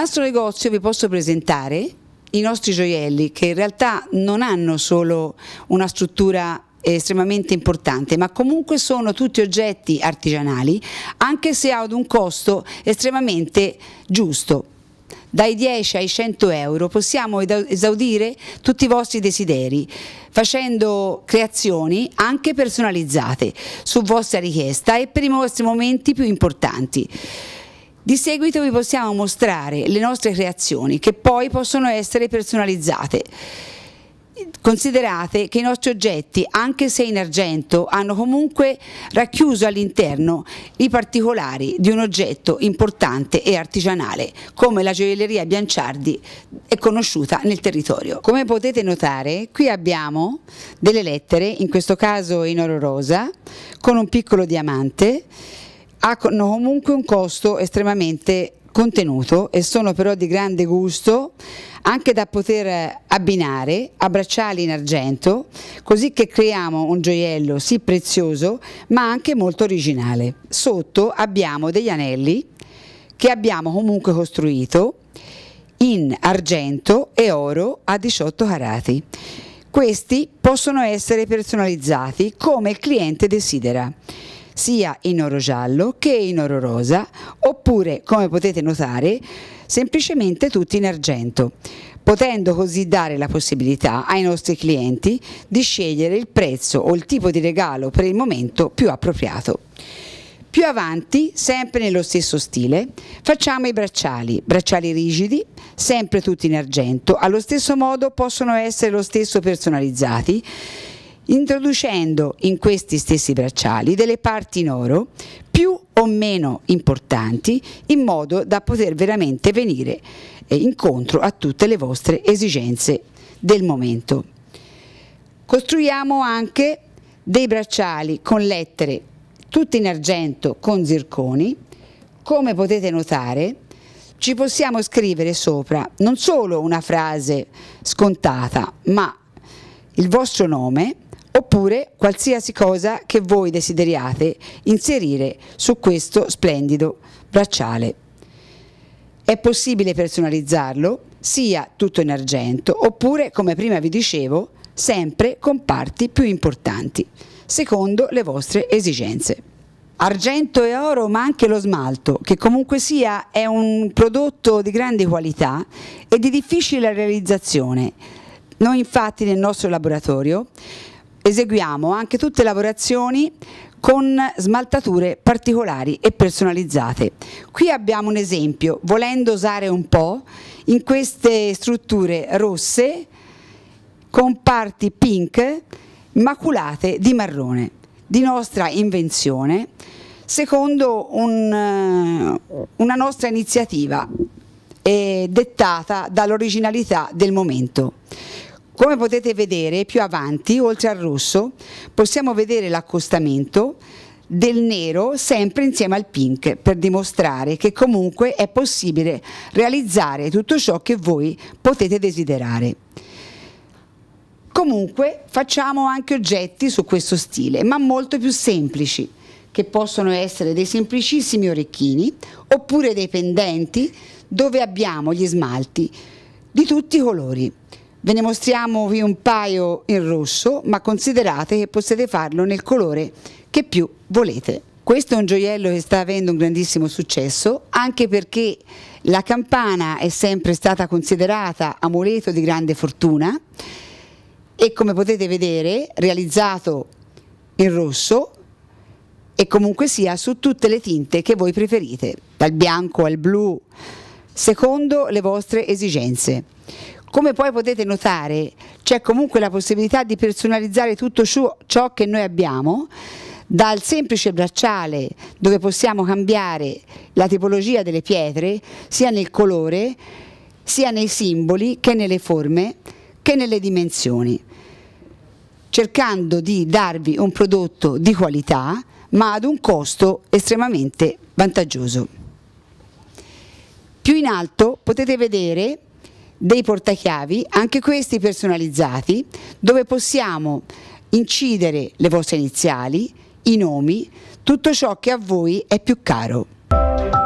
nostro negozio vi posso presentare i nostri gioielli che in realtà non hanno solo una struttura estremamente importante, ma comunque sono tutti oggetti artigianali, anche se ad un costo estremamente giusto. Dai 10 ai 100 euro possiamo esaudire tutti i vostri desideri facendo creazioni anche personalizzate su vostra richiesta e per i vostri momenti più importanti. Di seguito vi possiamo mostrare le nostre creazioni che poi possono essere personalizzate. Considerate che i nostri oggetti, anche se in argento, hanno comunque racchiuso all'interno i particolari di un oggetto importante e artigianale, come la gioielleria Bianciardi è conosciuta nel territorio. Come potete notare, qui abbiamo delle lettere, in questo caso in oro rosa, con un piccolo diamante, hanno comunque un costo estremamente contenuto e sono però di grande gusto anche da poter abbinare, a bracciali in argento, così che creiamo un gioiello sì prezioso ma anche molto originale. Sotto abbiamo degli anelli che abbiamo comunque costruito in argento e oro a 18 carati. Questi possono essere personalizzati come il cliente desidera sia in oro giallo che in oro rosa oppure come potete notare semplicemente tutti in argento potendo così dare la possibilità ai nostri clienti di scegliere il prezzo o il tipo di regalo per il momento più appropriato. Più avanti, sempre nello stesso stile, facciamo i bracciali, bracciali rigidi, sempre tutti in argento, allo stesso modo possono essere lo stesso personalizzati introducendo in questi stessi bracciali delle parti in oro più o meno importanti in modo da poter veramente venire eh, incontro a tutte le vostre esigenze del momento. Costruiamo anche dei bracciali con lettere tutte in argento con zirconi, come potete notare ci possiamo scrivere sopra non solo una frase scontata ma il vostro nome oppure qualsiasi cosa che voi desideriate inserire su questo splendido bracciale. È possibile personalizzarlo sia tutto in argento oppure, come prima vi dicevo, sempre con parti più importanti, secondo le vostre esigenze. Argento e oro, ma anche lo smalto, che comunque sia è un prodotto di grande qualità e di difficile realizzazione. Noi infatti nel nostro laboratorio eseguiamo anche tutte lavorazioni con smaltature particolari e personalizzate. Qui abbiamo un esempio, volendo usare un po', in queste strutture rosse con parti pink maculate di marrone, di nostra invenzione, secondo un, eh, una nostra iniziativa eh, dettata dall'originalità del momento. Come potete vedere più avanti, oltre al rosso, possiamo vedere l'accostamento del nero sempre insieme al pink per dimostrare che comunque è possibile realizzare tutto ciò che voi potete desiderare. Comunque facciamo anche oggetti su questo stile, ma molto più semplici, che possono essere dei semplicissimi orecchini oppure dei pendenti dove abbiamo gli smalti di tutti i colori. Ve ne mostriamovi un paio in rosso, ma considerate che potete farlo nel colore che più volete. Questo è un gioiello che sta avendo un grandissimo successo, anche perché la campana è sempre stata considerata amuleto di grande fortuna e come potete vedere realizzato in rosso e comunque sia su tutte le tinte che voi preferite, dal bianco al blu, secondo le vostre esigenze. Come poi potete notare, c'è comunque la possibilità di personalizzare tutto ciò che noi abbiamo, dal semplice bracciale dove possiamo cambiare la tipologia delle pietre, sia nel colore, sia nei simboli che nelle forme, che nelle dimensioni, cercando di darvi un prodotto di qualità ma ad un costo estremamente vantaggioso. Più in alto potete vedere dei portachiavi, anche questi personalizzati, dove possiamo incidere le vostre iniziali, i nomi, tutto ciò che a voi è più caro.